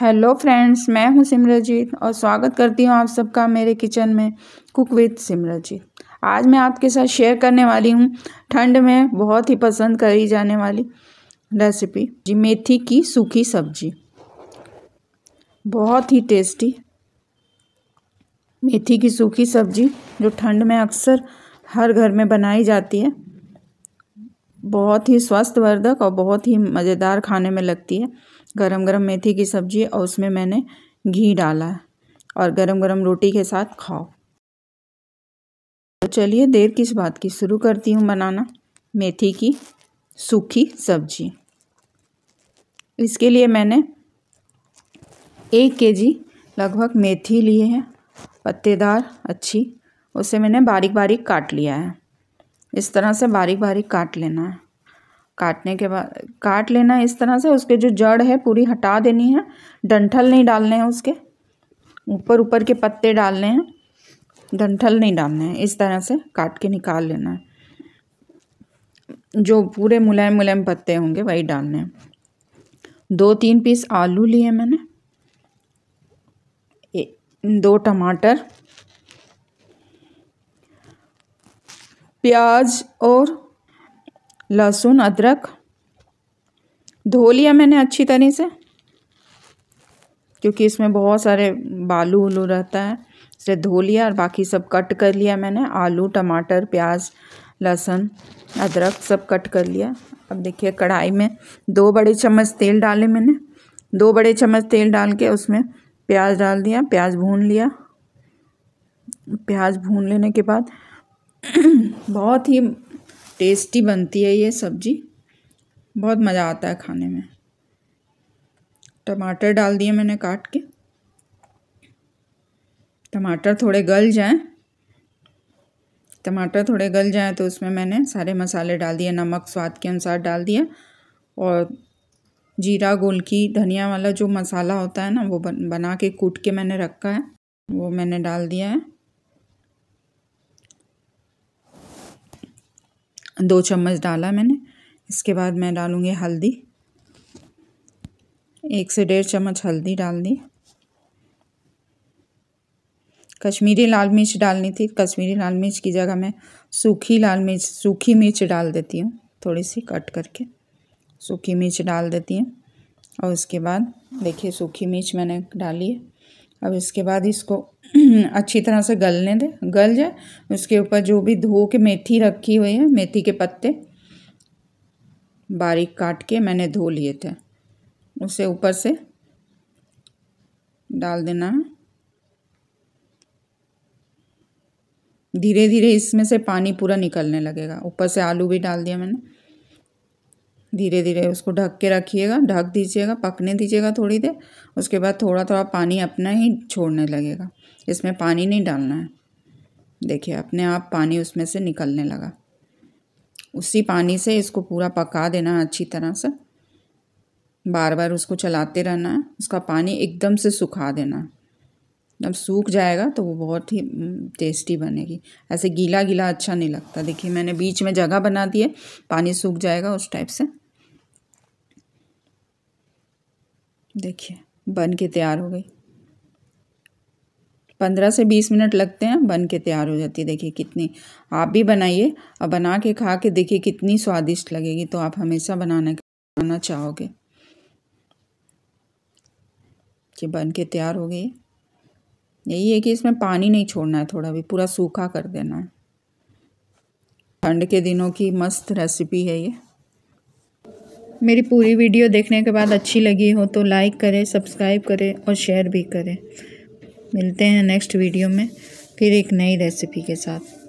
hello friends मैं हूं सिमरजीत और स्वागत करती हूं आप सबका मेरे किचन में कुक विद सिमरजीत आज मैं आपके साथ शेयर करने वाली हूं ठंड में बहुत ही पसंद करी जाने वाली रेसिपी जी मेथी की सूखी सब्जी बहुत ही टेस्टी मेथी की सूखी सब्जी जो ठंड में अक्सर हर घर में बनाई जाती है बहुत ही स्वस्थवर्धक और बहुत ही मज़ेदार खाने में लगती है गरम गरम मेथी की सब्ज़ी और उसमें मैंने घी डाला और गरम गरम रोटी के साथ खाओ तो चलिए देर किस बात की शुरू करती हूँ बनाना मेथी की सूखी सब्जी इसके लिए मैंने एक के जी लगभग मेथी लिए हैं पत्तेदार अच्छी उसे मैंने बारीक बारीक काट लिया है इस तरह से बारीक बारीक काट लेना है काटने के बाद काट लेना इस तरह से उसके जो जड़ है पूरी हटा देनी है डंठल नहीं डालने हैं उसके ऊपर ऊपर के पत्ते डालने हैं डंठल नहीं डालने हैं इस तरह से काट के निकाल लेना है जो पूरे मुलायम मुलायम पत्ते होंगे वही डालने हैं दो तीन पीस आलू लिए मैंने दो टमाटर प्याज और लहसुन अदरक धो लिया मैंने अच्छी तरह से क्योंकि इसमें बहुत सारे बालू उलू रहता है इसे धो लिया और बाकी सब कट कर लिया मैंने आलू टमाटर प्याज लहसुन अदरक सब कट कर लिया अब देखिए कढ़ाई में दो बड़े चम्मच तेल डाले मैंने दो बड़े चम्मच तेल डाल के उसमें प्याज डाल दिया प्याज भून लिया प्याज भून लेने के बाद बहुत ही टेस्टी बनती है ये सब्ज़ी बहुत मज़ा आता है खाने में टमाटर डाल दिए मैंने काट के टमाटर थोड़े गल जाएं टमाटर थोड़े गल जाएं तो उसमें मैंने सारे मसाले डाल दिए नमक स्वाद के अनुसार डाल दिया और जीरा गोलकी धनिया वाला जो मसाला होता है ना वो बन बना के कूट के मैंने रखा है वो मैंने डाल दिया है दो चम्मच डाला मैंने इसके बाद मैं डालूँगी हल्दी एक से डेढ़ चम्मच हल्दी डाल दी कश्मीरी लाल मिर्च डालनी थी कश्मीरी लाल मिर्च की जगह मैं सूखी लाल मिर्च सूखी मिर्च डाल देती हूँ थोड़ी सी कट करके सूखी मिर्च डाल देती हूँ और उसके बाद देखिए सूखी मिर्च मैंने डाली है अब इसके बाद इसको अच्छी तरह से गलने दें गल जाए उसके ऊपर जो भी धो के मेथी रखी हुई है मेथी के पत्ते बारीक काट के मैंने धो लिए थे उसे ऊपर से डाल देना है धीरे धीरे इसमें से पानी पूरा निकलने लगेगा ऊपर से आलू भी डाल दिया मैंने धीरे धीरे उसको ढक के रखिएगा ढक दीजिएगा पकने दीजिएगा थोड़ी देर उसके बाद थोड़ा थोड़ा पानी अपना ही छोड़ने लगेगा इसमें पानी नहीं डालना है देखिए अपने आप पानी उसमें से निकलने लगा उसी पानी से इसको पूरा पका देना है अच्छी तरह से बार बार उसको चलाते रहना है उसका पानी एकदम से सुखा देना है जब सूख जाएगा तो वो बहुत ही टेस्टी बनेगी ऐसे गीला गीला अच्छा नहीं लगता देखिए मैंने बीच में जगह बना दी है पानी सूख जाएगा उस टाइप से देखिए बन के तैयार हो गई पंद्रह से बीस मिनट लगते हैं बन के तैयार हो जाती है देखिए कितनी आप भी बनाइए और बना के खा के देखिए कितनी स्वादिष्ट लगेगी तो आप हमेशा बनाना बनाना चाहोगे कि बन के तैयार हो गई यही है कि इसमें पानी नहीं छोड़ना है थोड़ा भी पूरा सूखा कर देना है ठंड के दिनों की मस्त रेसिपी है ये मेरी पूरी वीडियो देखने के बाद अच्छी लगी हो तो लाइक करें सब्सक्राइब करें और शेयर भी करें मिलते हैं नेक्स्ट वीडियो में फिर एक नई रेसिपी के साथ